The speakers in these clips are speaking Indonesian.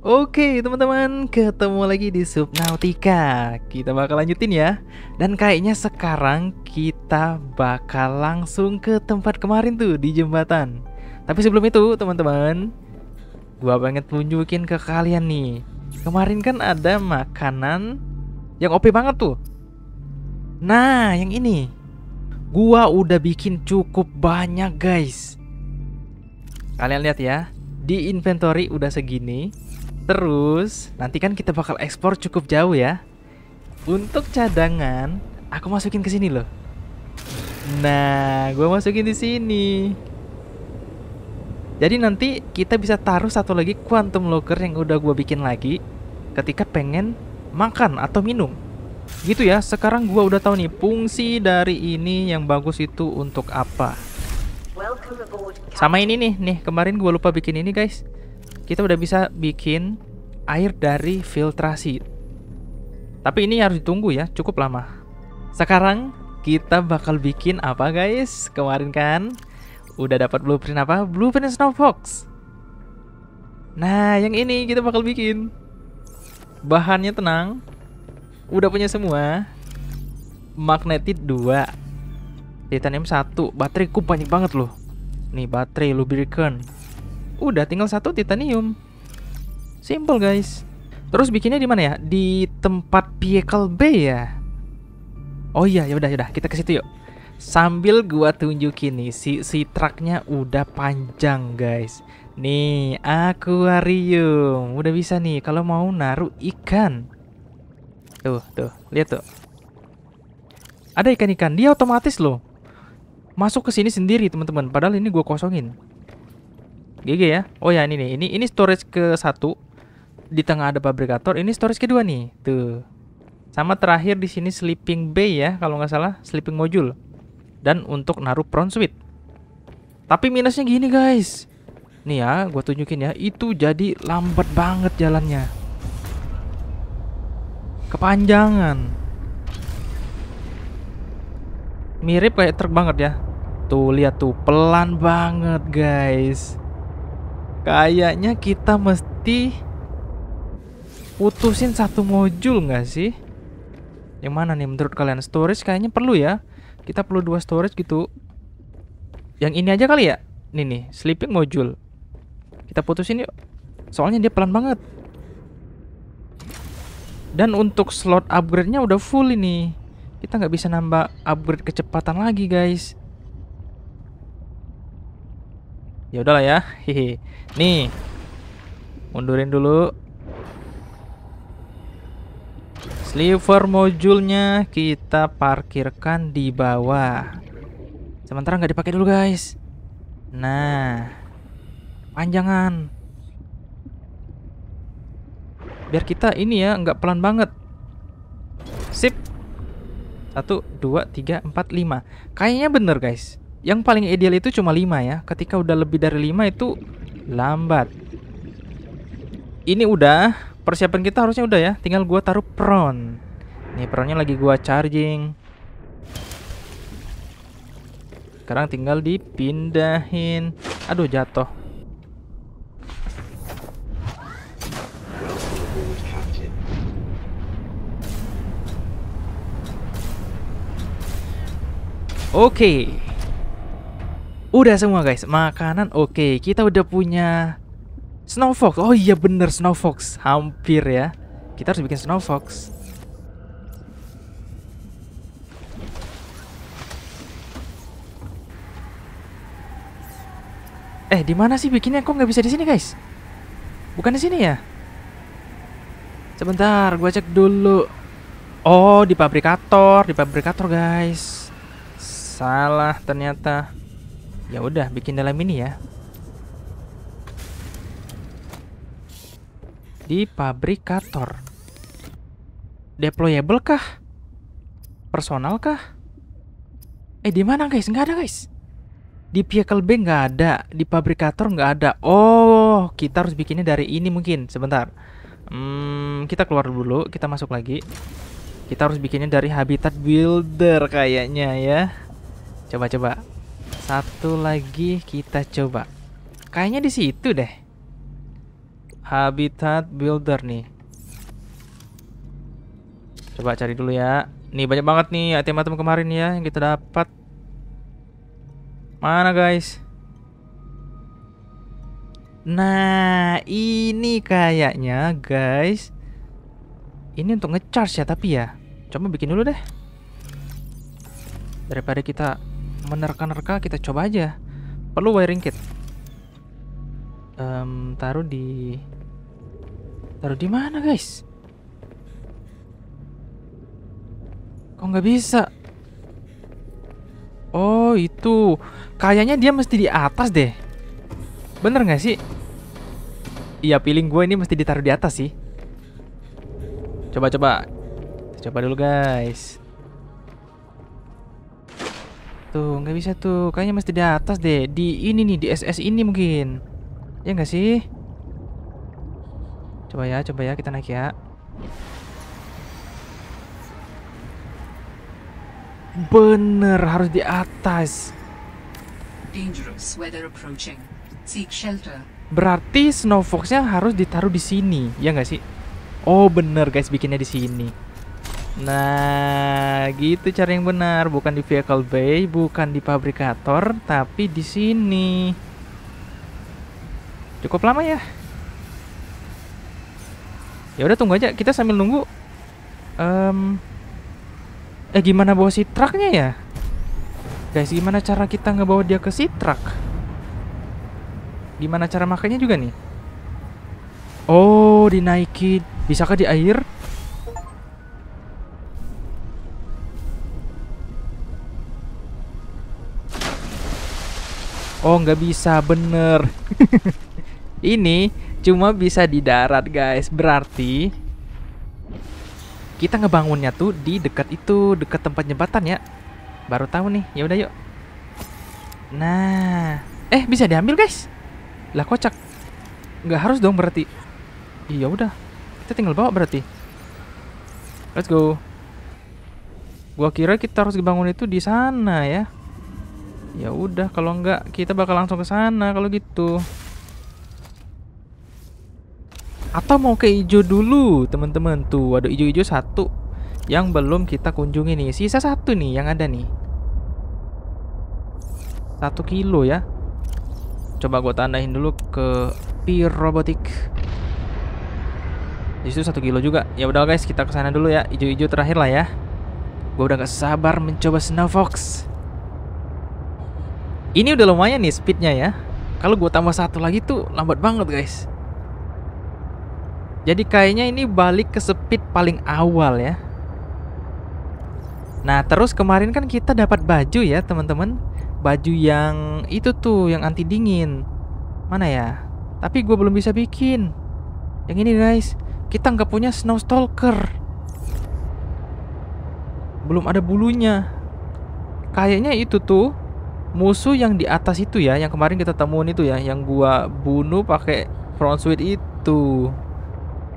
Oke teman-teman, ketemu lagi di Subnautica Kita bakal lanjutin ya Dan kayaknya sekarang kita bakal langsung ke tempat kemarin tuh di jembatan Tapi sebelum itu teman-teman Gua banget nunjukin ke kalian nih Kemarin kan ada makanan yang OP banget tuh Nah yang ini Gua udah bikin cukup banyak guys Kalian lihat ya di inventory udah segini Terus, nanti kan kita bakal ekspor cukup jauh ya. Untuk cadangan, aku masukin ke sini loh. Nah, gue masukin di sini. Jadi nanti kita bisa taruh satu lagi quantum locker yang udah gue bikin lagi ketika pengen makan atau minum. Gitu ya, sekarang gue udah tahu nih fungsi dari ini yang bagus itu untuk apa. Sama ini nih, nih kemarin gue lupa bikin ini guys kita udah bisa bikin air dari filtrasi. Tapi ini harus ditunggu ya, cukup lama. Sekarang kita bakal bikin apa guys? Kemarin kan udah dapat blueprint apa? Blueprint snow fox. Nah, yang ini kita bakal bikin. Bahannya tenang. Udah punya semua. Magnetit 2. Titanium 1. bateriku banyak banget loh. Nih baterai lubricant Udah tinggal satu titanium. Simple guys. Terus bikinnya di mana ya? Di tempat Piekel b ya. Oh iya, ya udah ya udah, kita ke situ yuk. Sambil gua tunjukin nih si si truknya udah panjang guys. Nih, akuarium. Udah bisa nih kalau mau naruh ikan. Tuh, tuh, lihat tuh. Ada ikan-ikan. Dia otomatis loh masuk ke sini sendiri, teman-teman. Padahal ini gue kosongin. GG ya. Oh ya ini nih. Ini ini storage ke satu di tengah ada fabrikator. Ini storage kedua nih. Tuh. Sama terakhir di sini sleeping bay ya kalau nggak salah sleeping module. Dan untuk naruh prawn suite. Tapi minusnya gini guys. Nih ya, gue tunjukin ya. Itu jadi lambat banget jalannya. Kepanjangan. Mirip kayak truk banget ya. Tuh lihat tuh pelan banget guys. Kayaknya kita mesti putusin satu modul nggak sih? Yang mana nih menurut kalian? Storage kayaknya perlu ya. Kita perlu dua storage gitu. Yang ini aja kali ya? Nih nih, sleeping module. Kita putusin yuk. Soalnya dia pelan banget. Dan untuk slot upgrade-nya udah full ini. Kita nggak bisa nambah upgrade kecepatan lagi, guys. Ya udahlah ya. Hehe. Nih. Mundurin dulu. Sliver modulnya kita parkirkan di bawah. Sementara nggak dipakai dulu guys. Nah, panjangan. Biar kita ini ya nggak pelan banget. Sip. Satu, dua, tiga, empat, lima. Kayaknya bener guys. Yang paling ideal itu cuma lima ya. Ketika udah lebih dari lima itu lambat. Ini udah, persiapan kita harusnya udah ya. Tinggal gua taruh prawn. Nih prawnnya lagi gua charging. Sekarang tinggal dipindahin. Aduh jatuh. Oke. Udah semua guys, makanan oke. Okay. Kita udah punya Snow Fox. Oh iya bener Snow Fox, hampir ya. Kita harus bikin Snow Fox. Eh, di mana sih bikinnya? Kok nggak bisa di sini, guys? Bukan di sini ya? Sebentar, gua cek dulu. Oh, di pabrikator, di pabrikator, guys. Salah ternyata. Ya udah, bikin dalam ini ya. Di pabrikator, Deployable kah? Personal kah? Eh, di mana guys? Nggak ada guys. Di vehicle B nggak ada, di pabrikator nggak ada. Oh, kita harus bikinnya dari ini mungkin. Sebentar. Hmm, kita keluar dulu, kita masuk lagi. Kita harus bikinnya dari habitat builder kayaknya ya. Coba-coba satu lagi kita coba. Kayaknya di situ deh. Habitat builder nih. Coba cari dulu ya. Nih banyak banget nih item-item kemarin ya yang kita dapat. Mana guys? Nah, ini kayaknya guys. Ini untuk ngecharge ya tapi ya. Coba bikin dulu deh. Daripada kita menerka-nerka kita coba aja perlu wiring kit um, taruh di taruh di mana guys kok nggak bisa oh itu kayaknya dia mesti di atas deh bener nggak sih iya piling gue ini mesti ditaruh di atas sih coba coba coba dulu guys Tuh, nggak bisa tuh. Kayaknya mesti di atas deh. Di ini nih, di SS ini mungkin. Ya nggak sih? Coba ya, coba ya kita naik ya. Bener, harus di atas. Berarti snow foxnya harus ditaruh di sini, ya nggak sih? Oh bener guys, bikinnya di sini. Nah, gitu cara yang benar, bukan di vehicle bay, bukan di pabrikator, tapi di sini. Cukup lama ya? Ya udah tunggu aja, kita sambil nunggu. Um, eh gimana bawa si truknya ya? Guys, gimana cara kita ngebawa dia ke si truk? Gimana cara makanya juga nih? Oh, dinaikin. Bisakah di air? Oh nggak bisa bener Ini cuma bisa di darat guys Berarti Kita ngebangunnya tuh di dekat itu Dekat tempat jembatan ya Baru tahu nih ya udah yuk Nah Eh bisa diambil guys Lah kocak Nggak harus dong berarti Iya udah Kita tinggal bawa berarti Let's go Gua kira kita harus ngebangun itu di sana ya Ya udah kalau enggak kita bakal langsung ke sana kalau gitu. Atau mau ke hijau dulu, teman-teman. Tuh, ada hijau-hijau satu yang belum kita kunjungi nih. Sisa satu nih yang ada nih. Satu kilo ya. Coba gue tandain dulu ke pir Robotic. Di satu kilo juga. Ya udah guys, kita ke sana dulu ya. Hijau-hijau terakhir lah ya. Gue udah gak sabar mencoba Snow Fox. Ini udah lumayan nih speednya ya. Kalau gue tambah satu lagi tuh lambat banget guys. Jadi kayaknya ini balik ke speed paling awal ya. Nah terus kemarin kan kita dapat baju ya teman-teman. Baju yang itu tuh yang anti dingin. Mana ya? Tapi gue belum bisa bikin. Yang ini guys, kita nggak punya snow stalker. Belum ada bulunya. Kayaknya itu tuh musuh yang di atas itu ya yang kemarin kita temuin itu ya yang gua bunuh pakai front switch itu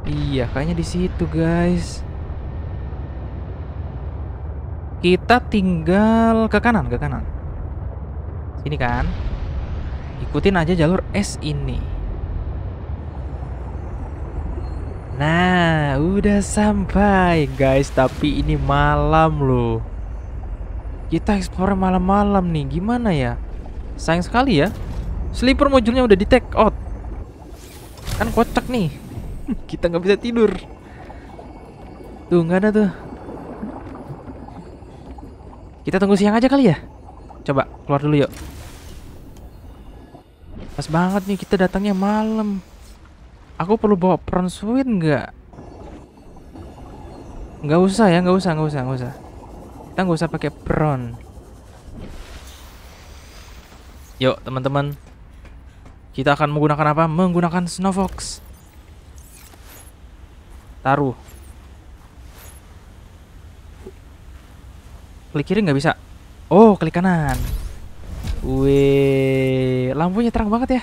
iya kayaknya di situ guys kita tinggal ke kanan ke kanan sini kan ikutin aja jalur S ini nah udah sampai guys tapi ini malam loh kita explore malam-malam nih, gimana ya? Sayang sekali ya. Sleeper modulnya udah di take out. Kan kocak nih. Kita nggak bisa tidur. Tuh nggak ada tuh. Kita tunggu siang aja kali ya. Coba keluar dulu yuk. Pas banget nih kita datangnya malam. Aku perlu bawa prawn suit nggak? Nggak usah ya, nggak usah, nggak usah, nggak usah kita nggak usah pakai peron yuk teman-teman kita akan menggunakan apa menggunakan snowfox taruh klik kiri nggak bisa oh klik kanan Wih, lampunya terang banget ya.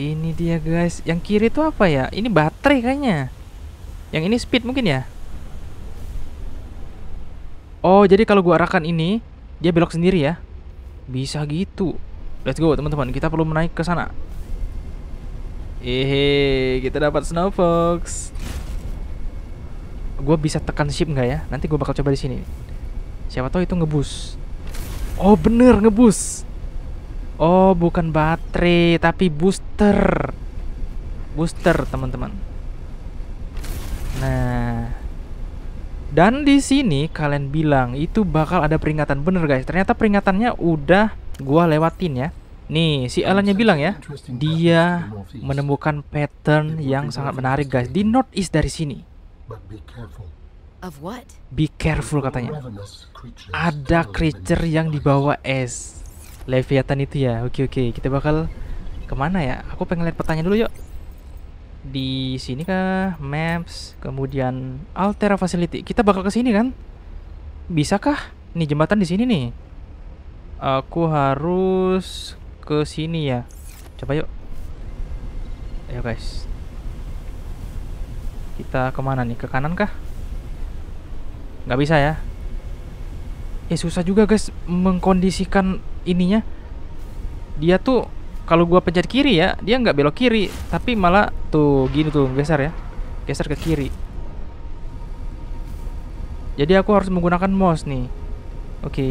Ini dia guys. Yang kiri itu apa ya? Ini baterai kayaknya. Yang ini speed mungkin ya. Oh, jadi kalau gua arahkan ini, dia belok sendiri ya. Bisa gitu. Let's go, teman-teman. Kita perlu menaik ke sana. Hehe, kita dapat snow fox. Gua bisa tekan ship nggak ya? Nanti gua bakal coba di sini. Siapa tahu itu ngebus. Oh, bener ngebus. Oh, bukan baterai, tapi booster. Booster, teman-teman. Nah, dan di sini kalian bilang itu bakal ada peringatan bener guys. Ternyata peringatannya udah gua lewatin ya. Nih, si Alannya bilang ya, dia menemukan pattern yang sangat menarik guys di northeast dari sini. Be careful katanya. Ada creature yang dibawa es. Leviathan itu ya. Oke oke, kita bakal kemana ya? Aku pengen lihat petanya dulu yuk di sini kah maps kemudian altera facility kita bakal ke sini kan bisakah nih jembatan di sini nih aku harus ke sini ya coba yuk ayo guys kita kemana nih ke kanan kah nggak bisa ya ya susah juga guys mengkondisikan ininya dia tuh kalau gua pencet kiri ya dia nggak belok kiri tapi malah tuh gini tuh geser ya geser ke kiri jadi aku harus menggunakan mouse nih oke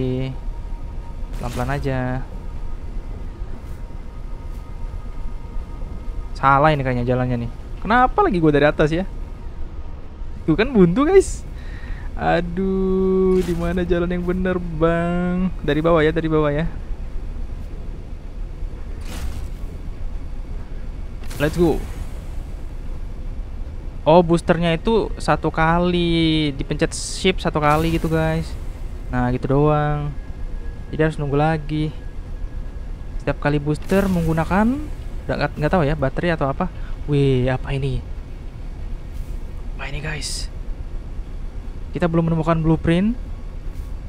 pelan-pelan aja salah ini kayaknya jalannya nih kenapa lagi gua dari atas ya tuh kan buntu guys aduh dimana jalan yang bener bang dari bawah ya dari bawah ya Let's go. Oh, boosternya itu satu kali dipencet shift satu kali gitu, guys. Nah, gitu doang. Jadi harus nunggu lagi. Setiap kali booster menggunakan nggak nggak tahu ya baterai atau apa. Wih, apa ini? Apa ini, guys? Kita belum menemukan blueprint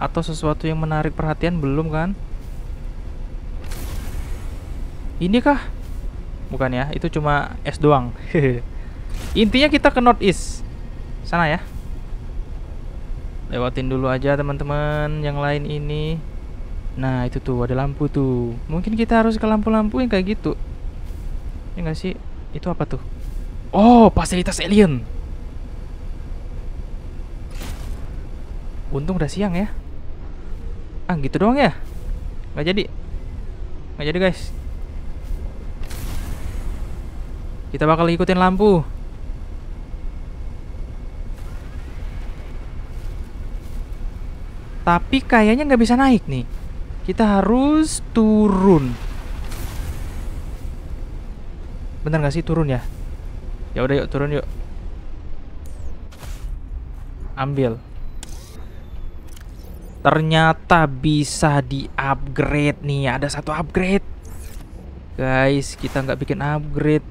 atau sesuatu yang menarik perhatian belum kan? Ini kah? bukan ya itu cuma es doang intinya kita ke northeast sana ya lewatin dulu aja teman-teman yang lain ini nah itu tuh ada lampu tuh mungkin kita harus ke lampu-lampu yang kayak gitu ya nggak sih itu apa tuh oh fasilitas alien untung udah siang ya ah gitu doang ya nggak jadi nggak jadi guys Kita bakal ikutin lampu. Tapi kayaknya nggak bisa naik nih. Kita harus turun. Bener nggak sih turun ya? Ya udah yuk turun yuk. Ambil. Ternyata bisa di-upgrade nih. Ada satu upgrade. Guys, kita nggak bikin upgrade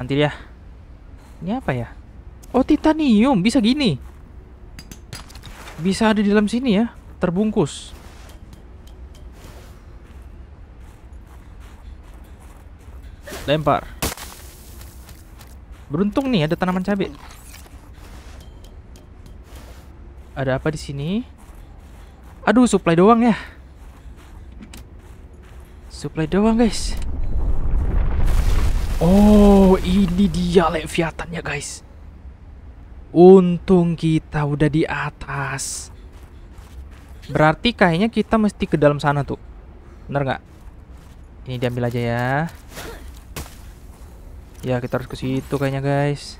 Nanti dia. Ini apa ya? Oh, titanium. Bisa gini. Bisa ada di dalam sini ya. Terbungkus. Lempar. Beruntung nih ada tanaman cabai. Ada apa di sini? Aduh, supply doang ya. Supply doang, guys. Oh, ini dia leviatannya, guys. Untung kita udah di atas. Berarti kayaknya kita mesti ke dalam sana tuh. Bener nggak? Ini diambil aja ya. Ya, kita harus ke situ kayaknya, guys.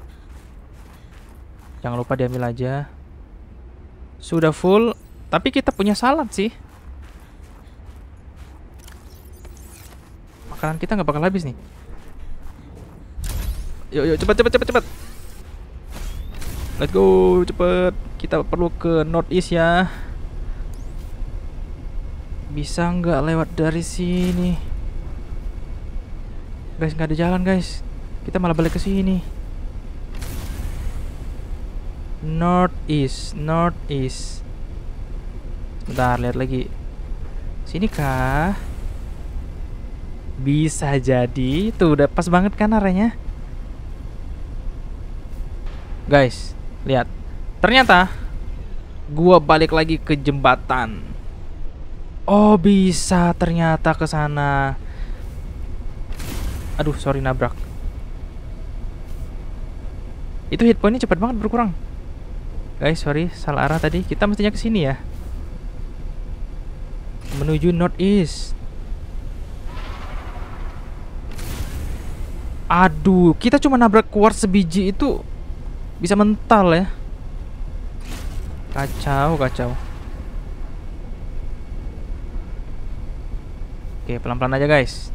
Jangan lupa diambil aja. Sudah full, tapi kita punya salad sih. Makanan kita nggak bakal habis nih. Yuk yuk cepat cepat cepat cepat. Let's go cepet. Kita perlu ke northeast ya. Bisa nggak lewat dari sini? Guys nggak ada jalan guys. Kita malah balik ke sini. Northeast, northeast. Bentar lihat lagi. Sini kah? Bisa jadi. Tuh udah pas banget kan arahnya. Guys, lihat. Ternyata gua balik lagi ke jembatan. Oh, bisa ternyata ke sana. Aduh, sorry nabrak. Itu hit pointnya cepat banget berkurang. Guys, sorry salah arah tadi. Kita mestinya ke sini ya. Menuju northeast. Aduh, kita cuma nabrak keluar sebiji itu bisa mental ya kacau kacau oke pelan-pelan aja guys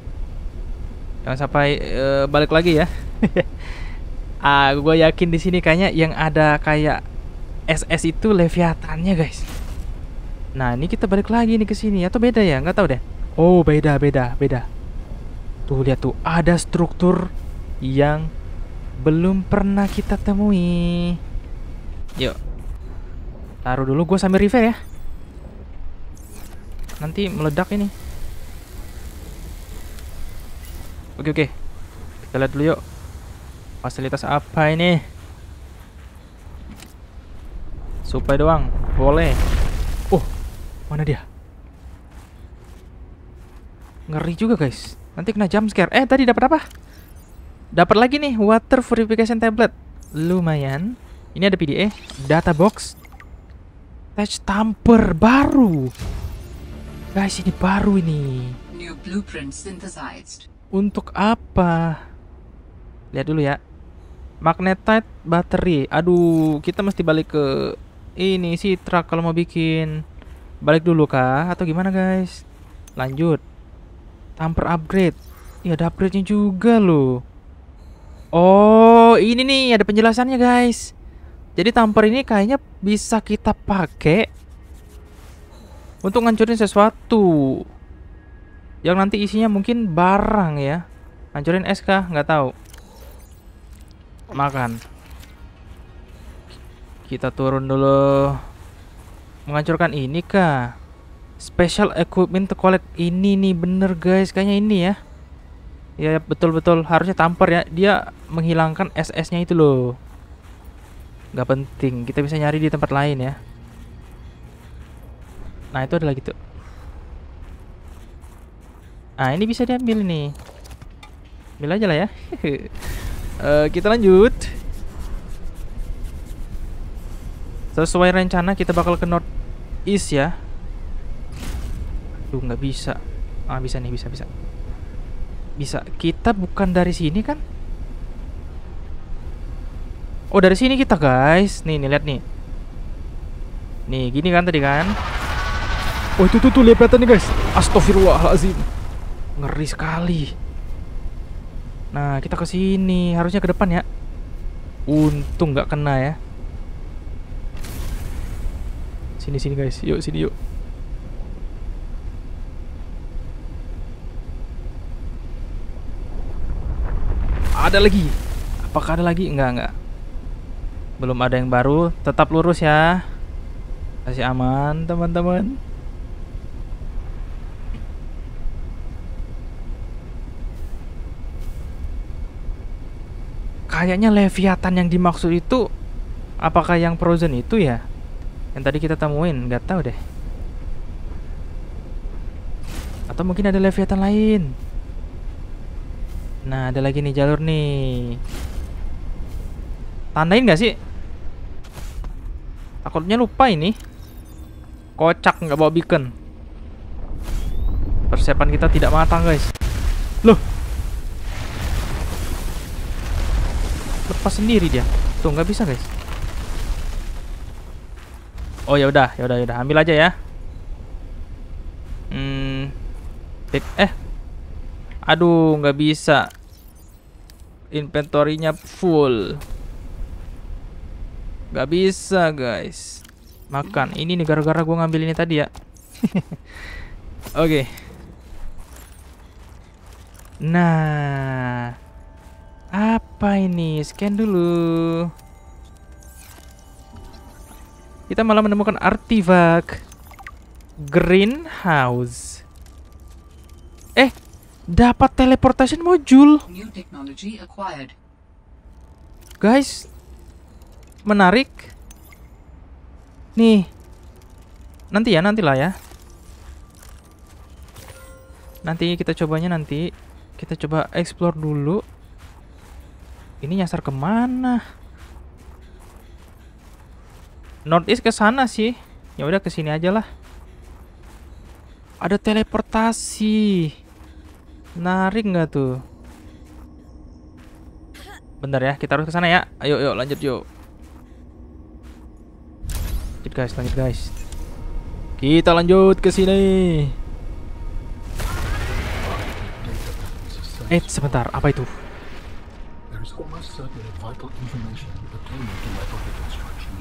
jangan sampai uh, balik lagi ya ah gue yakin di sini kayaknya yang ada kayak SS itu leviatannya guys nah ini kita balik lagi nih ke sini atau beda ya nggak tahu deh oh beda beda beda tuh lihat tuh ada struktur yang belum pernah kita temui. Yuk. Taruh dulu gue sambil river ya. Nanti meledak ini. Oke oke. Kita lihat dulu yuk. Fasilitas apa ini? Supaya doang. Boleh. Oh, mana dia? Ngeri juga guys. Nanti kena jump scare. Eh, tadi dapat apa? Dapat lagi nih water purification tablet. Lumayan. Ini ada PDA, data box, touch tamper baru. Guys, ini baru ini. New blueprint synthesized. Untuk apa? Lihat dulu ya. Magnetite battery. Aduh, kita mesti balik ke ini sih truk kalau mau bikin. Balik dulu kah atau gimana, guys? Lanjut. Tamper upgrade. Iya ada upgrade-nya juga loh. Oh, ini nih ada penjelasannya, guys. Jadi tamper ini kayaknya bisa kita pakai untuk ngancurin sesuatu. Yang nanti isinya mungkin barang ya. Hancurin es Nggak tahu. Makan. Kita turun dulu. Menghancurkan ini kah? Special equipment to collect ini nih bener guys, kayaknya ini ya ya betul-betul ya, harusnya tampar ya dia menghilangkan SS-nya itu loh Gak penting kita bisa nyari di tempat lain ya nah itu adalah gitu. tuh nah ini bisa diambil nih ambil aja lah ya uh, kita lanjut sesuai rencana kita bakal ke north east ya Tuh nggak bisa ah bisa nih bisa bisa bisa kita bukan dari sini kan oh dari sini kita guys nih nih lihat nih nih gini kan tadi kan oh itu tuh tuh lihat nih guys astagfirullahalazim ngeri sekali nah kita ke sini harusnya ke depan ya untung nggak kena ya sini sini guys yuk sini yuk ada lagi apakah ada lagi enggak enggak belum ada yang baru tetap lurus ya masih aman teman-teman kayaknya Leviathan yang dimaksud itu apakah yang Frozen itu ya yang tadi kita temuin nggak tahu deh atau mungkin ada Leviathan lain Nah, ada lagi nih jalur nih. Tandain nggak sih? Takutnya lupa ini. Kocak nggak bawa beacon. Persiapan kita tidak matang, guys. Loh. Lepas sendiri dia. Tuh, nggak bisa, guys. Oh, ya udah, ya udah, ya udah. Ambil aja ya. Hmm. Eh. Aduh, nggak bisa inventory-nya full. Gak bisa, guys. Makan. Ini nih gara-gara gue ngambil ini tadi ya. Oke. Okay. Nah. Apa ini? Scan dulu. Kita malah menemukan artifak greenhouse. Eh, dapat teleportation module. Guys, menarik. Nih. Nanti ya, nantilah ya. Nanti kita cobanya nanti. Kita coba explore dulu. Ini nyasar kemana? North East ke sana sih. Ya udah ke sini aja lah. Ada teleportasi. Narik nggak tuh? Bentar ya, kita harus ke sana ya. Ayo, yuk lanjut yuk. Lanjut guys, lanjut guys. Kita lanjut ke sini. Eh, sebentar, apa itu?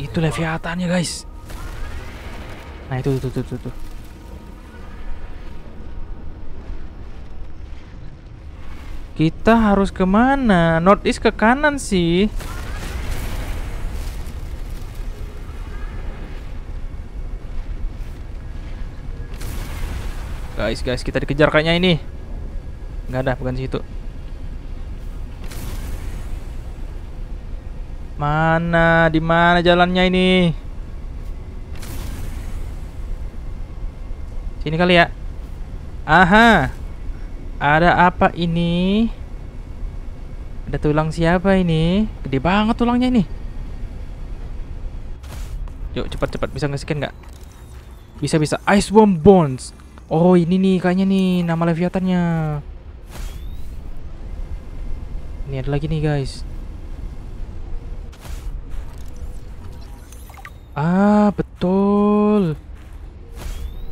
Itu leviatannya guys. Nah itu tuh tuh tuh tuh. Kita harus kemana? North East ke kanan sih. Guys, guys, kita dikejar kayaknya ini. Gak ada, bukan situ. Mana? Di mana jalannya ini? Sini kali ya. Aha. Ada apa ini? Ada tulang siapa ini? Gede banget tulangnya ini. Yuk cepat cepat bisa nge-scan nggak? Bisa bisa. Ice Worm Bones. Oh ini nih kayaknya nih nama leviatannya. Ini ada lagi nih guys. Ah betul.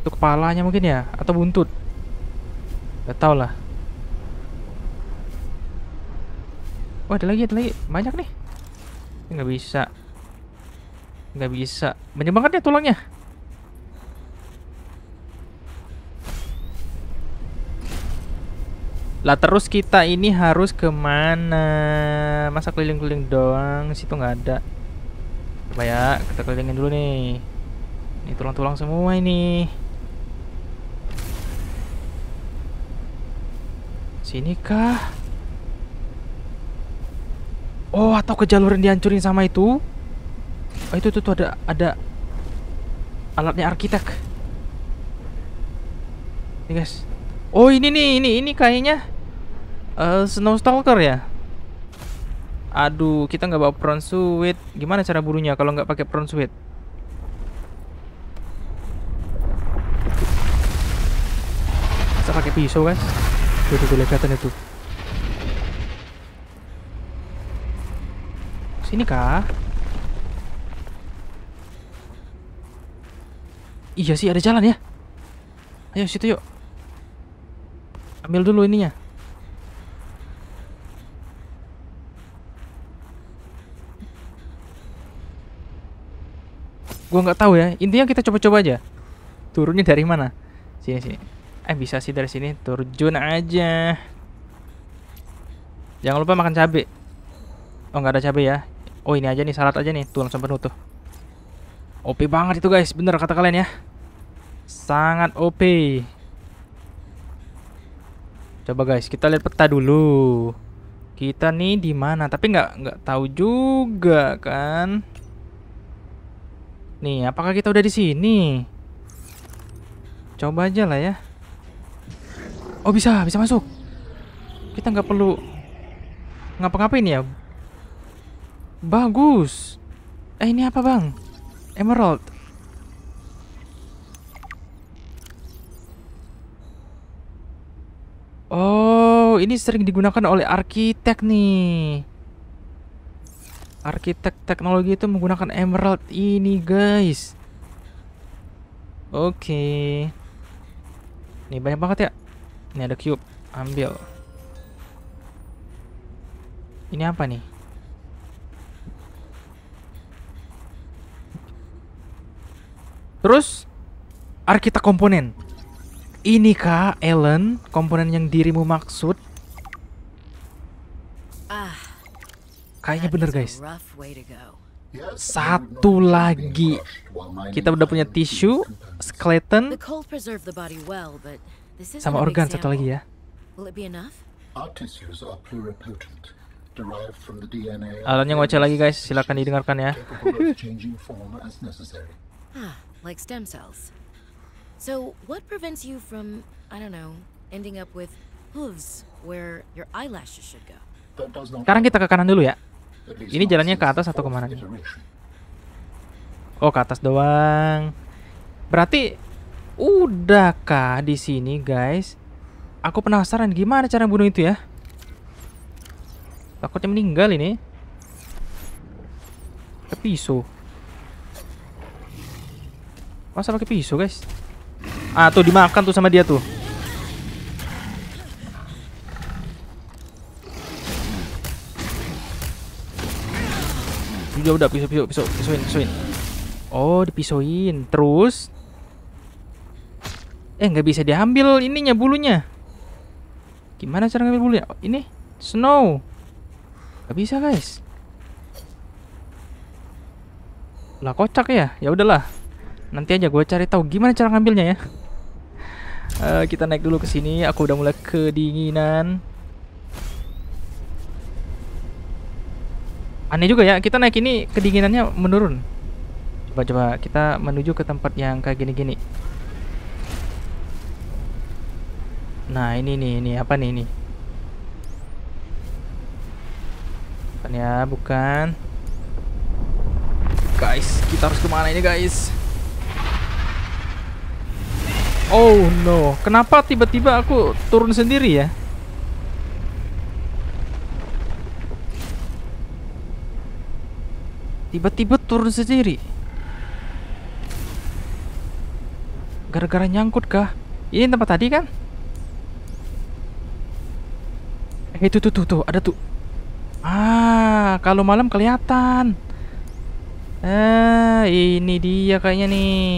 Itu kepalanya mungkin ya atau buntut? Gak tau lah. Oh ada lagi, ada lagi. Banyak nih. Nggak bisa. Nggak bisa. Banyak banget ya tulangnya. Lah terus kita ini harus kemana? Masa keliling-keliling doang? Situ nggak ada. Coba ya, kita kelilingin dulu nih. Ini tulang-tulang semua ini. Sini kah? Oh, atau ke jalur yang dihancurin sama itu? Oh, itu tuh, ada ada alatnya arsitek. Nih, guys. Oh, ini nih, ini ini kayaknya uh, eh, Snow Stalker ya. Aduh, kita nggak bawa peron suit. Gimana cara burunya kalau nggak pakai peron suit? Kita pakai pisau, guys. Tuh, tuh, tuh, itu. Sini kah? Iya sih ada jalan ya. Ayo situ yuk. Ambil dulu ininya. Gua nggak tahu ya. Intinya kita coba-coba aja. Turunnya dari mana? Sini sini. Eh bisa sih dari sini turun aja. Jangan lupa makan cabai. Oh nggak ada cabai ya. Oh ini aja nih salat aja nih Tuh langsung penuh tuh OP banget itu guys Bener kata kalian ya Sangat OP Coba guys kita lihat peta dulu Kita nih di mana Tapi nggak nggak tahu juga kan Nih apakah kita udah di sini Coba aja lah ya Oh bisa bisa masuk Kita nggak perlu Ngapa-ngapain ya Bagus. Eh, ini apa, Bang? Emerald. Oh, ini sering digunakan oleh arsitek nih. Arsitek teknologi itu menggunakan emerald ini, guys. Oke. Ini banyak banget ya. Ini ada cube, ambil. Ini apa nih? Terus kita komponen. Ini kah Ellen komponen yang dirimu maksud? Ah. Kayaknya bener guys. Satu lagi. Kita udah punya tisu, skeleton, sama organ satu lagi ya. Alatnya ngoceh lagi guys, silahkan didengarkan ya like stem cells. So what prevents you from, I don't know, ending up with hooves where your eyelashes should go? Sekarang kita ke kanan dulu ya. Ini jalannya ke atas atau kemana? Oh, ke atas doang. Berarti udahkah di sini, guys? Aku penasaran gimana cara bunuh itu ya? Takutnya meninggal ini. Tapi pisau. Masa pakai pisau, guys? Ah, tuh dimakan tuh sama dia tuh. Udah, udah, pisau, pisau, pisau, pisauin, pisauin. Oh, dipisauin, Terus? Eh, nggak bisa diambil ininya, bulunya. Gimana cara ngambil bulunya? Oh, ini, snow. Nggak bisa, guys. Lah, kocak ya? Ya udahlah. Nanti aja gue cari tahu gimana cara ngambilnya ya. Uh, kita naik dulu ke sini. Aku udah mulai kedinginan. Aneh juga ya, kita naik ini kedinginannya menurun. Coba-coba kita menuju ke tempat yang kayak gini-gini. Nah, ini nih, ini apa nih ini? Bukan ya, bukan. Guys, kita harus kemana ini guys? Oh no, kenapa tiba-tiba aku turun sendiri ya? Tiba-tiba turun sendiri. Gara-gara nyangkut kah? Ini tempat tadi kan? Eh itu tuh tuh tuh ada tuh. Ah, kalau malam kelihatan. Eh, ini dia kayaknya nih.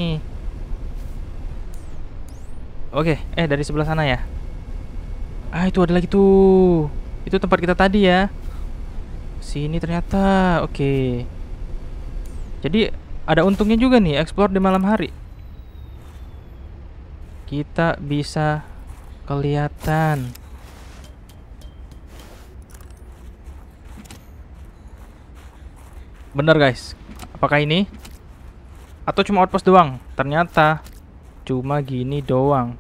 Oke, eh dari sebelah sana ya. Ah, itu ada lagi tuh. Itu tempat kita tadi ya. Sini ternyata. Oke. Jadi ada untungnya juga nih explore di malam hari. Kita bisa kelihatan. Bener guys, apakah ini? Atau cuma outpost doang? Ternyata cuma gini doang.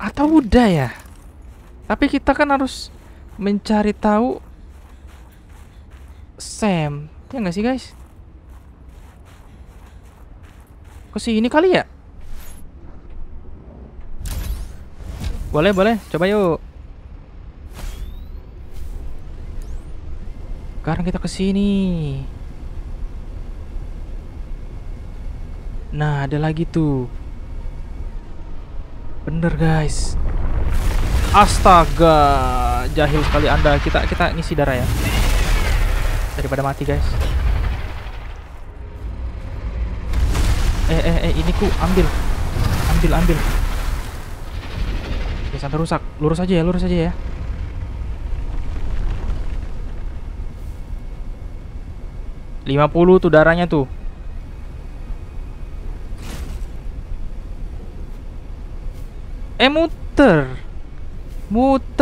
Atau udah ya? Tapi kita kan harus mencari tahu Sam. Ya nggak sih guys? Ke sini kali ya? Boleh, boleh. Coba yuk. Sekarang kita ke sini. Nah, ada lagi tuh. Bener guys. Astaga, jahil sekali Anda. Kita kita ngisi darah ya. Daripada mati guys. Eh eh eh ini ku ambil. Ambil ambil. Oke, santai rusak. Lurus aja ya, lurus aja ya. Lima puluh tuh darahnya tuh.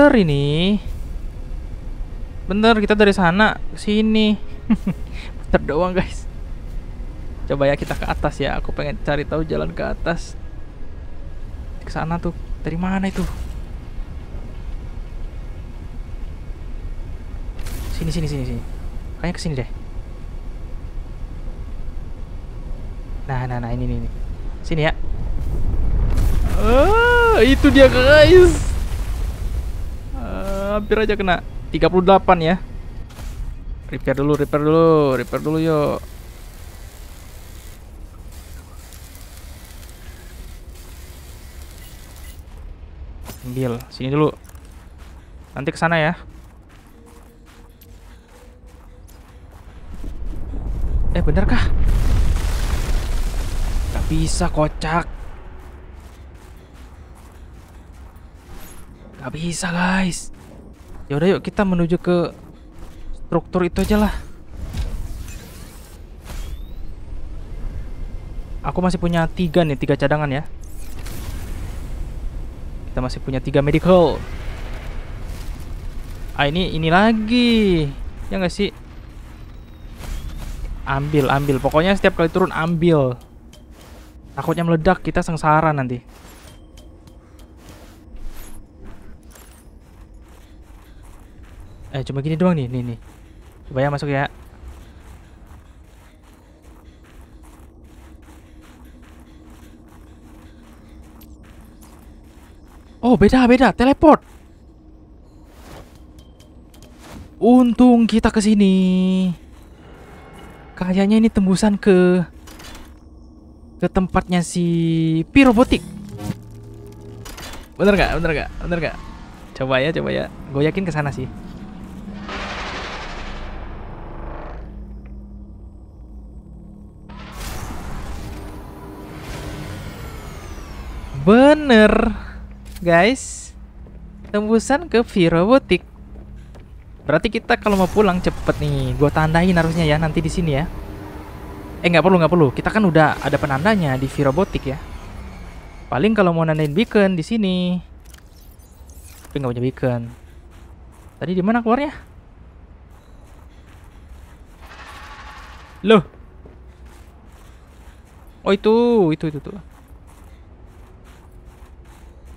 bener ini bener kita dari sana ke sini bener doang guys coba ya kita ke atas ya aku pengen cari tahu jalan ke atas ke sana tuh dari mana itu sini sini sini sini kayaknya ke sini deh nah nah nah ini ini, sini ya oh, itu dia guys hampir aja kena 38 ya repair dulu repair dulu repair dulu yuk ambil sini dulu nanti ke sana ya eh bener kah gak bisa kocak gak bisa guys Ya udah yuk kita menuju ke struktur itu aja lah. Aku masih punya tiga nih, tiga cadangan ya. Kita masih punya tiga medical. Ah ini ini lagi, ya nggak sih? Ambil ambil, pokoknya setiap kali turun ambil. Takutnya meledak kita sengsara nanti. eh cuma gini doang nih nih nih coba ya masuk ya Oh beda beda teleport Untung kita ke sini. Kayaknya ini tembusan ke ke tempatnya si Pirobotik. Bener gak? Bener gak? Bener nggak? Coba ya, coba ya. Gue yakin ke sana sih. bener guys tembusan ke Virobotik berarti kita kalau mau pulang cepet nih gue tandain harusnya ya nanti di sini ya eh nggak perlu nggak perlu kita kan udah ada penandanya di Virobotik ya paling kalau mau nandain beacon di sini tapi nggak punya beacon tadi di mana keluarnya loh oh itu itu itu tuh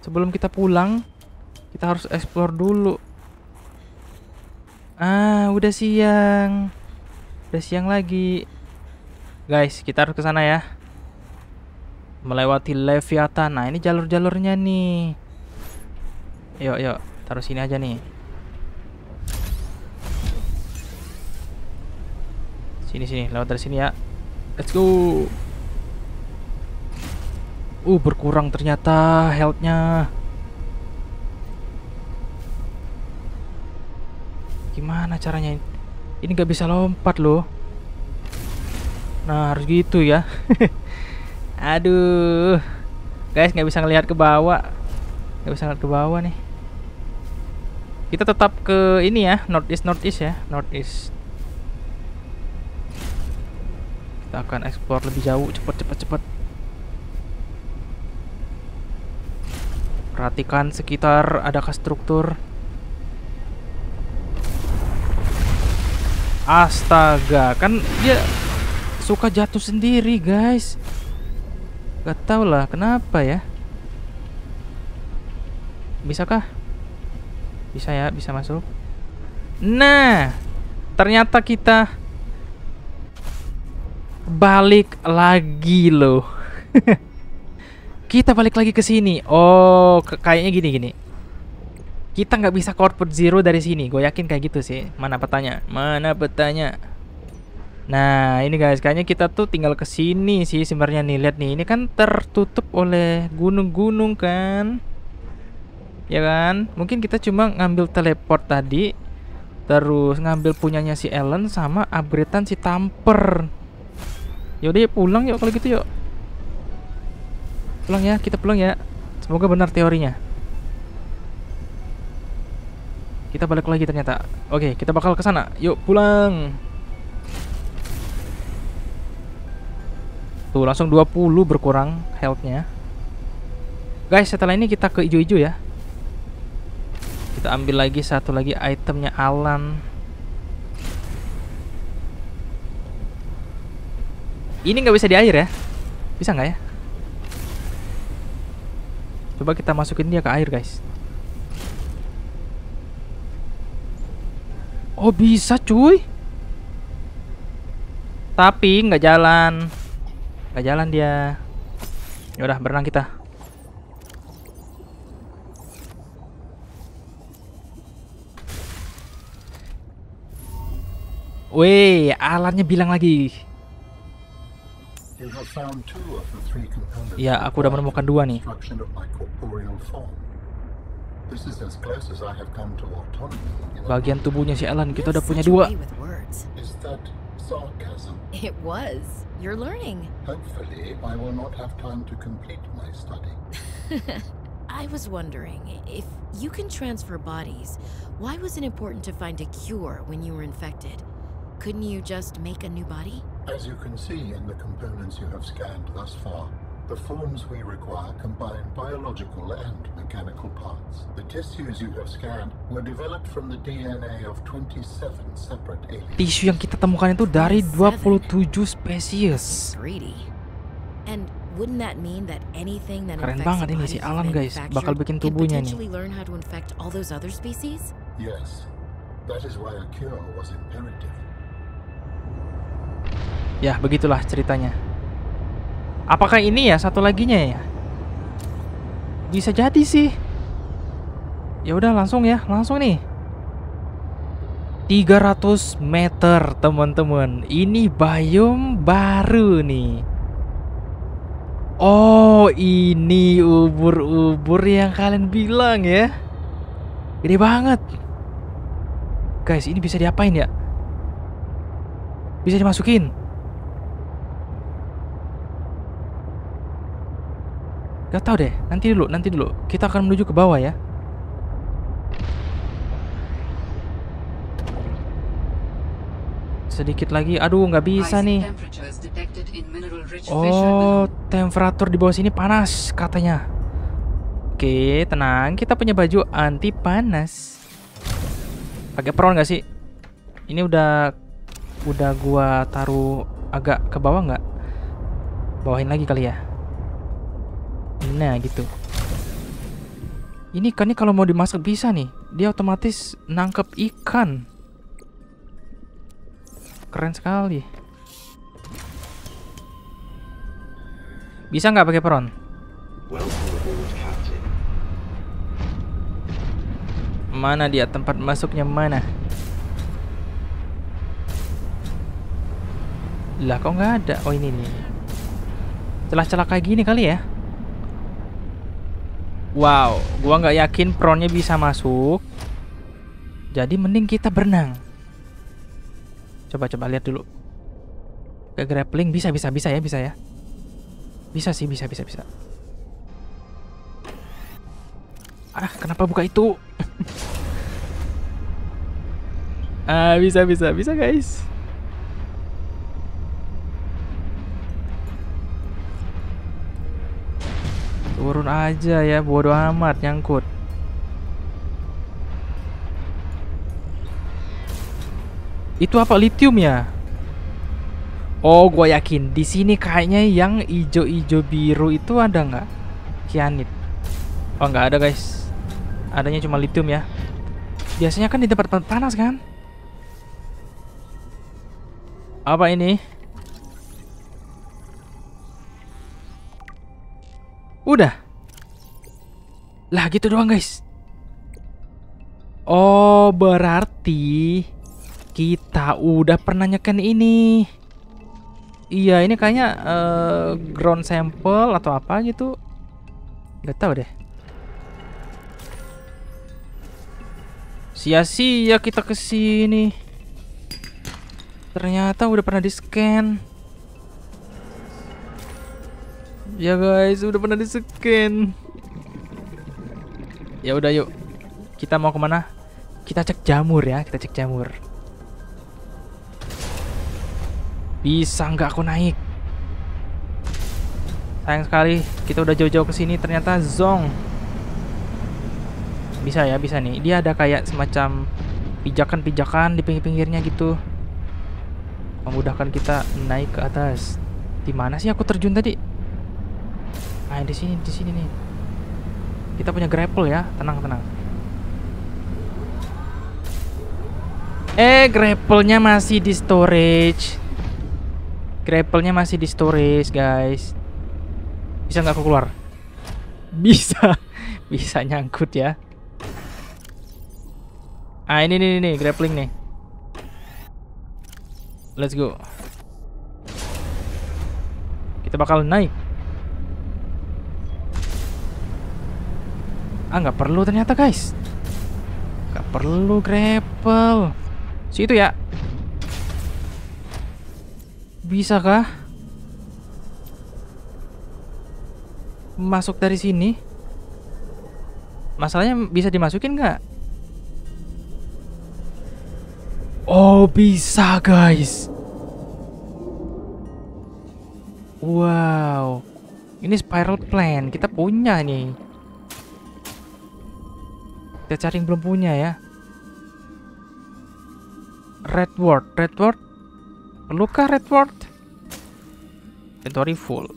sebelum kita pulang kita harus explore dulu ah udah siang udah siang lagi guys kita harus ke sana ya melewati Leviathan nah ini jalur-jalurnya nih yuk yuk taruh sini aja nih sini sini lewat dari sini ya let's go Uh, berkurang ternyata healthnya. Gimana caranya ini? Ini gak bisa lompat loh. Nah, harus gitu ya. Aduh. Guys, nggak bisa ngelihat ke bawah. Nggak bisa ngelihat ke bawah nih. Kita tetap ke ini ya, northeast northeast ya, northeast. Kita akan explore lebih jauh, cepat cepat cepat. Perhatikan sekitar adakah struktur. Astaga, kan dia suka jatuh sendiri, guys. Gak tau lah kenapa ya. Bisakah? Bisa ya, bisa masuk. Nah, ternyata kita balik lagi loh. Kita balik lagi ke sini. Oh, kayaknya gini-gini. Kita nggak bisa corporate zero dari sini. Gue yakin kayak gitu sih. Mana petanya? Mana petanya? Nah, ini guys, kayaknya kita tuh tinggal ke sini sih sebenarnya nih. Lihat nih, ini kan tertutup oleh gunung-gunung kan? Ya kan? Mungkin kita cuma ngambil teleport tadi terus ngambil punyanya si Ellen sama upgradean si Tamper. Yaudah ya pulang yuk kalau gitu yuk pulang ya kita pulang ya semoga benar teorinya kita balik lagi ternyata oke kita bakal ke sana yuk pulang tuh langsung 20 berkurang healthnya guys setelah ini kita ke ijo-ijo ya kita ambil lagi satu lagi itemnya Alan ini nggak bisa di air ya bisa nggak ya Coba kita masukin dia ke air, guys. Oh, bisa, cuy. Tapi nggak jalan. Nggak jalan dia. Ya udah, berenang kita. Weh, alatnya bilang lagi. Ya, aku udah menemukan dua nih. Bagian tubuhnya si Alan, kita udah punya dua. It was. You're learning. Hopefully, I will not have time to complete my study. I was wondering, if you can transfer bodies, why was it important to find a cure when you were infected? Couldn't you just make a new body? As you can see in the components you have scanned thus far, the forms we require combine biological and mechanical parts. The tissues you have scanned were developed from the DNA of 27 separate aliens. Tisu yang kita temukan itu dari 27 spesies. And wouldn't that mean that anything that Keren banget ini si Alan guys, bakal bikin tubuhnya nih. Yes. That is why a cure was imperative. Ya, begitulah ceritanya. Apakah ini ya satu laginya ya? Bisa jadi sih. Ya udah langsung ya, langsung nih. 300 meter, teman-teman. Ini bayum baru nih. Oh, ini ubur-ubur yang kalian bilang ya. Gede banget. Guys, ini bisa diapain ya? Bisa dimasukin. Gak tau deh, nanti dulu, nanti dulu. Kita akan menuju ke bawah ya. Sedikit lagi, aduh nggak bisa nih. Oh, temperatur di bawah sini panas katanya. Oke, tenang. Kita punya baju anti panas. Pakai peron nggak sih? Ini udah udah gua taruh agak ke bawah nggak? Bawahin lagi kali ya. Nah gitu Ini ikannya kalau mau dimasak bisa nih Dia otomatis nangkep ikan Keren sekali Bisa nggak pakai peron? Mana dia tempat masuknya mana? Lah kok nggak ada? Oh ini nih. Celah-celah kayak gini kali ya? Wow, gua nggak yakin pronya bisa masuk. Jadi mending kita berenang. Coba-coba lihat dulu. Ke grappling bisa bisa bisa ya, bisa ya. Bisa sih, bisa bisa bisa. Ah, kenapa buka itu? ah, bisa bisa bisa guys. Turun aja ya, bodoh amat nyangkut. Itu apa litium ya? Oh, gue yakin di sini kayaknya yang ijo-ijo biru itu ada nggak? Kianit. Oh, nggak ada guys. Adanya cuma litium ya. Biasanya kan di tempat panas kan? Apa ini? Udah. Lah gitu doang guys. Oh berarti kita udah pernah nyekan ini. Iya ini kayaknya uh, ground sample atau apa gitu. Gak tau deh. Sia-sia kita kesini. Ternyata udah pernah di scan. Ya guys, udah pernah di scan. Ya udah yuk. Kita mau kemana? Kita cek jamur ya, kita cek jamur. Bisa nggak aku naik? Sayang sekali, kita udah jauh-jauh ke sini ternyata zong. Bisa ya, bisa nih. Dia ada kayak semacam pijakan-pijakan di pinggir-pinggirnya gitu. Memudahkan kita naik ke atas. Di mana sih aku terjun tadi? Nah, di sini, di sini nih. Kita punya grapple ya, tenang, tenang. Eh, grapple-nya masih di storage. Grapple-nya masih di storage, guys. Bisa nggak aku keluar? Bisa. Bisa nyangkut ya. Ah, ini nih, nih, grappling nih. Let's go. Kita bakal naik. Ah nggak perlu ternyata guys Nggak perlu grapple Situ ya Bisa kah Masuk dari sini Masalahnya bisa dimasukin nggak? Oh bisa guys Wow Ini spiral plan Kita punya nih kita cari yang belum punya ya. Red Ward, red Ward, Perlukah red Ward? Inventory full.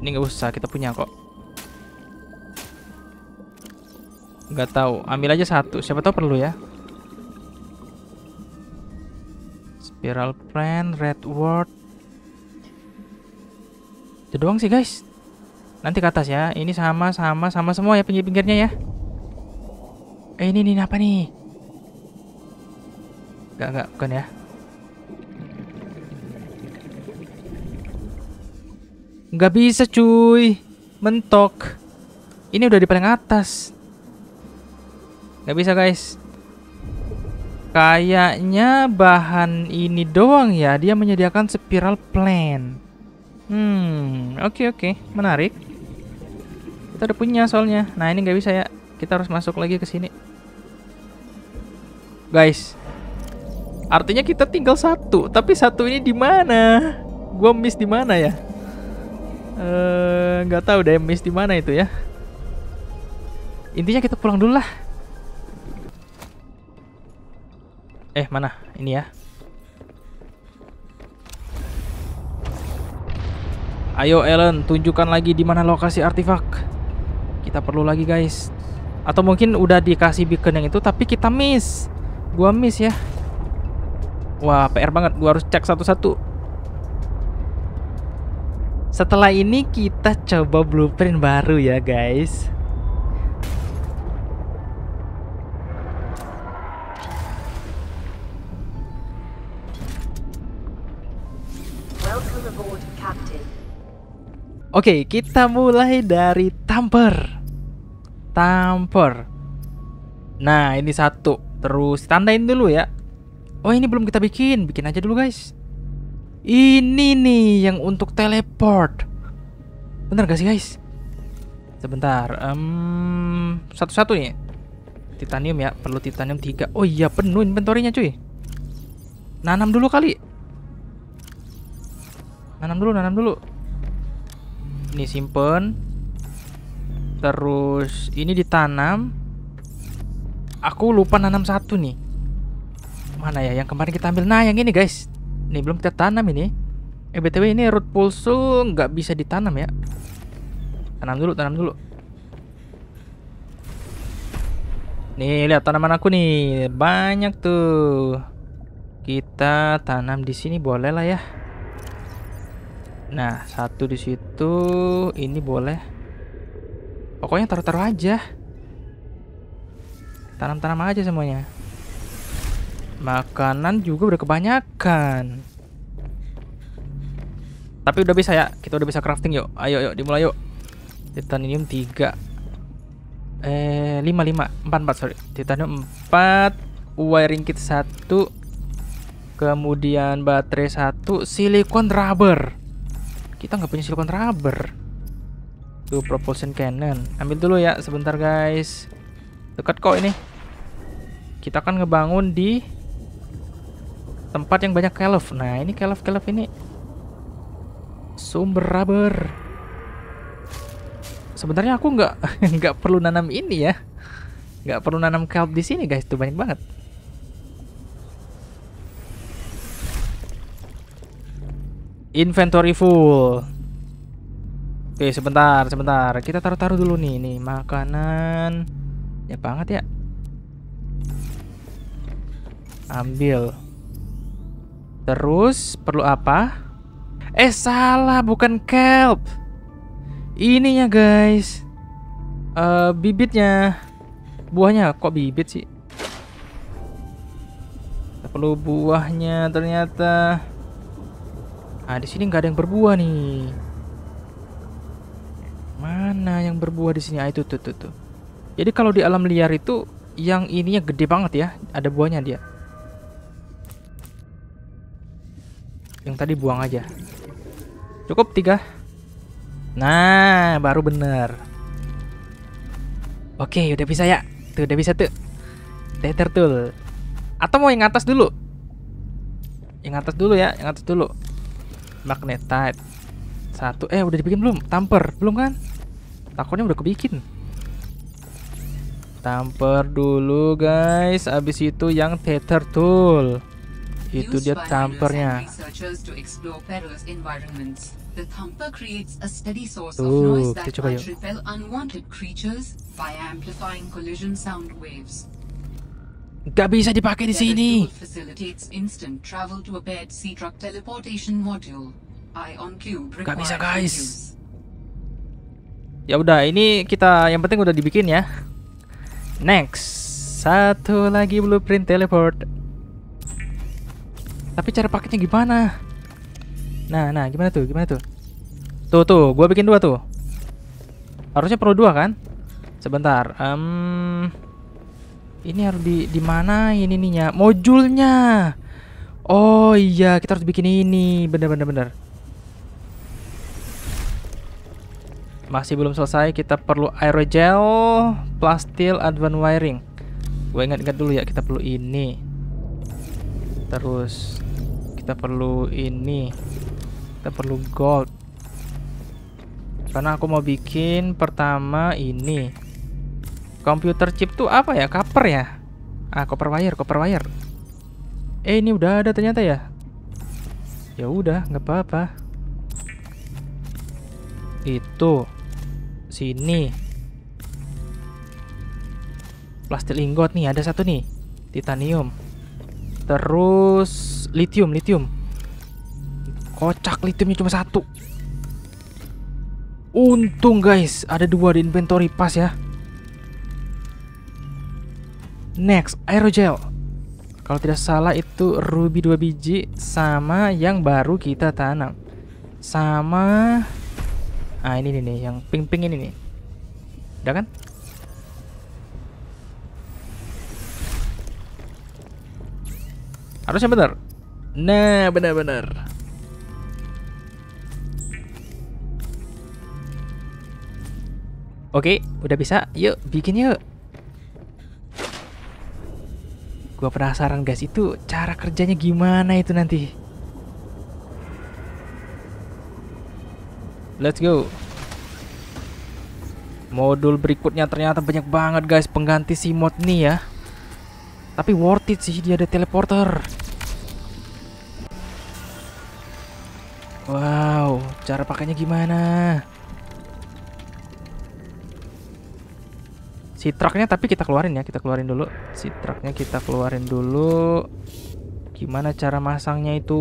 Ini nggak usah, kita punya kok. Nggak tahu, ambil aja satu. Siapa tahu perlu ya. Spiral plan, red Ward. Itu doang sih guys. Nanti ke atas ya. Ini sama, sama, sama semua ya pinggir-pinggirnya ya. Eh ini nih apa nih? Gak gak bukan ya? Gak bisa cuy, mentok. Ini udah di paling atas. Gak bisa guys. Kayaknya bahan ini doang ya, dia menyediakan spiral plan. Hmm, oke okay, oke, okay. menarik. Kita udah punya soalnya. Nah ini gak bisa ya. Kita harus masuk lagi ke sini. Guys. Artinya kita tinggal satu, tapi satu ini di mana? Gua miss di mana ya? Eh, nggak tahu deh miss di mana itu ya. Intinya kita pulang dulu lah. Eh, mana? Ini ya. Ayo Ellen, tunjukkan lagi di mana lokasi artefak. Kita perlu lagi guys. Atau mungkin udah dikasih beacon yang itu tapi kita miss. Gua miss ya. Wah, PR banget. Gua harus cek satu-satu. Setelah ini kita coba blueprint baru ya, guys. Oke, okay, kita mulai dari tamper tamper. Nah, ini satu. Terus tandain dulu ya. Oh, ini belum kita bikin. Bikin aja dulu, guys. Ini nih yang untuk teleport. Bener gak sih, guys? Sebentar. Um, satu-satu nih. Titanium ya. Perlu titanium tiga. Oh iya, penuh inventorinya, cuy. Nanam dulu kali. Nanam dulu, nanam dulu. Ini simpen. Terus ini ditanam. Aku lupa nanam satu nih. Mana ya yang kemarin kita ambil? Nah, yang ini guys. Ini belum kita tanam ini. Eh BTW ini root pulse nggak bisa ditanam ya. Tanam dulu, tanam dulu. Nih, lihat tanaman aku nih. Banyak tuh. Kita tanam di sini boleh lah ya. Nah, satu di situ ini boleh. Pokoknya taruh-taruh aja. Tanam-tanam aja semuanya. Makanan juga udah kebanyakan. Tapi udah bisa ya, kita udah bisa crafting yuk. Ayo yuk dimulai yuk. Titanium 3. Eh 5 5 4 4 sorry. Titanium 4, wiring kit 1, kemudian baterai 1, silikon rubber. Kita nggak punya silikon rubber. Tuh propulsion cannon. Ambil dulu ya sebentar guys. Dekat kok ini. Kita akan ngebangun di tempat yang banyak kelev Nah, ini kelev kelev ini sumber rubber. Sebenarnya aku nggak nggak perlu nanam ini ya. Nggak perlu nanam kelp di sini guys, tuh banyak banget. Inventory full. Oke, sebentar, sebentar. Kita taruh-taruh dulu nih, nih makanan. Ya banget ya. Ambil. Terus perlu apa? Eh salah, bukan kelp. Ininya guys. Uh, bibitnya. Buahnya kok bibit sih? Kita perlu buahnya ternyata. ah di sini nggak ada yang berbuah nih. Mana yang berbuah di sini? Ah, itu tuh tuh tuh. Jadi kalau di alam liar itu yang ininya gede banget ya, ada buahnya dia. Yang tadi buang aja. Cukup tiga. Nah, baru bener. Oke, udah bisa ya. Tuh, udah bisa tuh. Tether tool. Atau mau yang atas dulu? Yang atas dulu ya, yang atas dulu. Magnetite. Satu. Eh, udah dibikin belum? Tamper. Belum kan? Takutnya udah kebikin. Tamper dulu, guys. Abis itu yang tether tool. Itu dia tampernya. Tuh, kita coba yuk. Gak bisa dipakai di sini. Gak bisa guys. Ya udah, ini kita yang penting udah dibikin ya. Next, satu lagi blueprint teleport. Tapi cara paketnya gimana? Nah, nah, gimana tuh? Gimana tuh? Tuh, tuh, gue bikin dua tuh. Harusnya perlu dua kan? Sebentar. Um, ini harus di di mana ini ininya? Modulnya. Oh iya, kita harus bikin ini. bener bener. Masih belum selesai, kita perlu aerogel, plastil, advanced wiring. Gue ingat-ingat dulu ya, kita perlu ini. Terus kita perlu ini. Kita perlu gold. Karena aku mau bikin pertama ini. Komputer chip tuh apa ya? Copper ya? Ah, copper wire, copper wire. Eh, ini udah ada ternyata ya. Ya udah, nggak apa-apa. Itu. Sini. Plastik lingot nih, ada satu nih. Titanium. Terus lithium, lithium. Kocak lithiumnya cuma satu. Untung guys, ada dua di inventory pas ya. Next, aerogel. Kalau tidak salah itu ruby dua biji sama yang baru kita tanam. Sama Ah ini nih, yang pink-pink ini nih. Udah kan? Harusnya benar. Nah, benar-benar. Oke, udah bisa. Yuk, bikin yuk. Gua penasaran guys itu cara kerjanya gimana itu nanti. Let's go. Modul berikutnya ternyata banyak banget guys pengganti si mod nih ya. Tapi worth it sih dia ada teleporter. Wow, cara pakainya gimana? Si truknya tapi kita keluarin ya, kita keluarin dulu. Si truknya kita keluarin dulu. Gimana cara masangnya itu?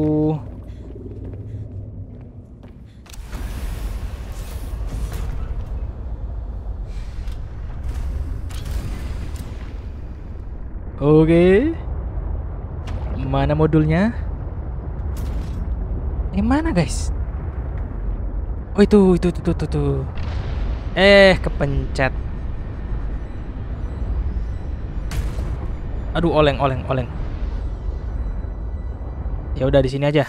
Oke. Mana modulnya? Ini mana, guys? Oh, itu itu itu tuh tuh. tuh. Eh, kepencet. Aduh, oleng oleng oleng. Ya udah di sini aja.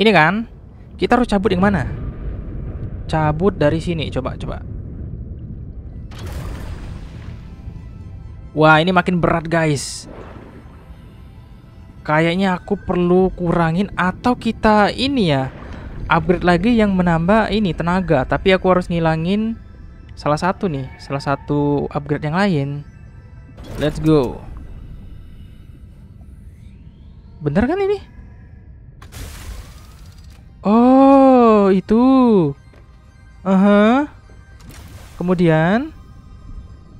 Ini kan? Kita harus cabut yang mana? cabut dari sini. Coba, coba. Wah, ini makin berat, guys. Kayaknya aku perlu kurangin atau kita ini ya. Upgrade lagi yang menambah ini tenaga, tapi aku harus ngilangin salah satu nih, salah satu upgrade yang lain. Let's go. Bener kan ini? Oh, itu. Aha. Uh -huh. Kemudian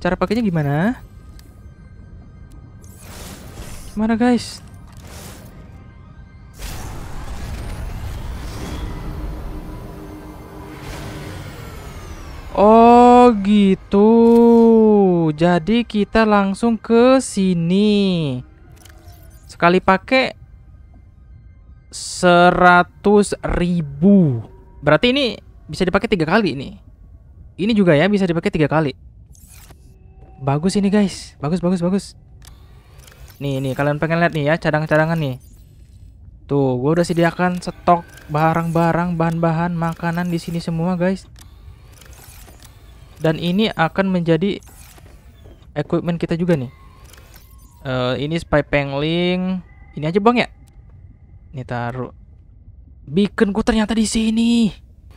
cara pakainya gimana? Gimana guys? Oh gitu. Jadi kita langsung ke sini. Sekali pakai seratus ribu. Berarti ini bisa dipakai tiga kali ini. Ini juga ya bisa dipakai tiga kali. Bagus ini guys, bagus bagus bagus. Nih nih kalian pengen lihat nih ya cadangan cadangan nih. Tuh, gue udah sediakan stok barang-barang, bahan-bahan, makanan di sini semua guys. Dan ini akan menjadi equipment kita juga nih. Uh, ini spy pengling. Ini aja bang ya. Ini taruh. Beaconku ternyata di sini.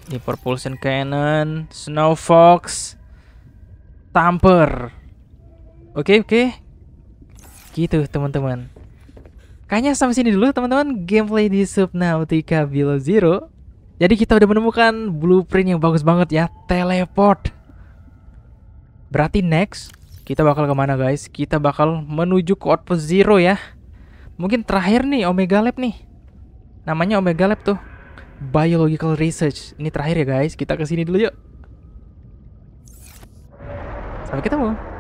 Di Propulsion Cannon, Snow Fox, Tamper. Oke, okay, oke. Okay. Gitu, teman-teman. Kayaknya sampai sini dulu, teman-teman, gameplay di Subnautica Below Zero. Jadi kita udah menemukan blueprint yang bagus banget ya, teleport. Berarti next, kita bakal kemana guys? Kita bakal menuju ke Outpost Zero ya. Mungkin terakhir nih, Omega Lab nih. Namanya Omega Lab tuh biological research. Ini terakhir ya guys, kita kesini dulu yuk. Sampai ketemu.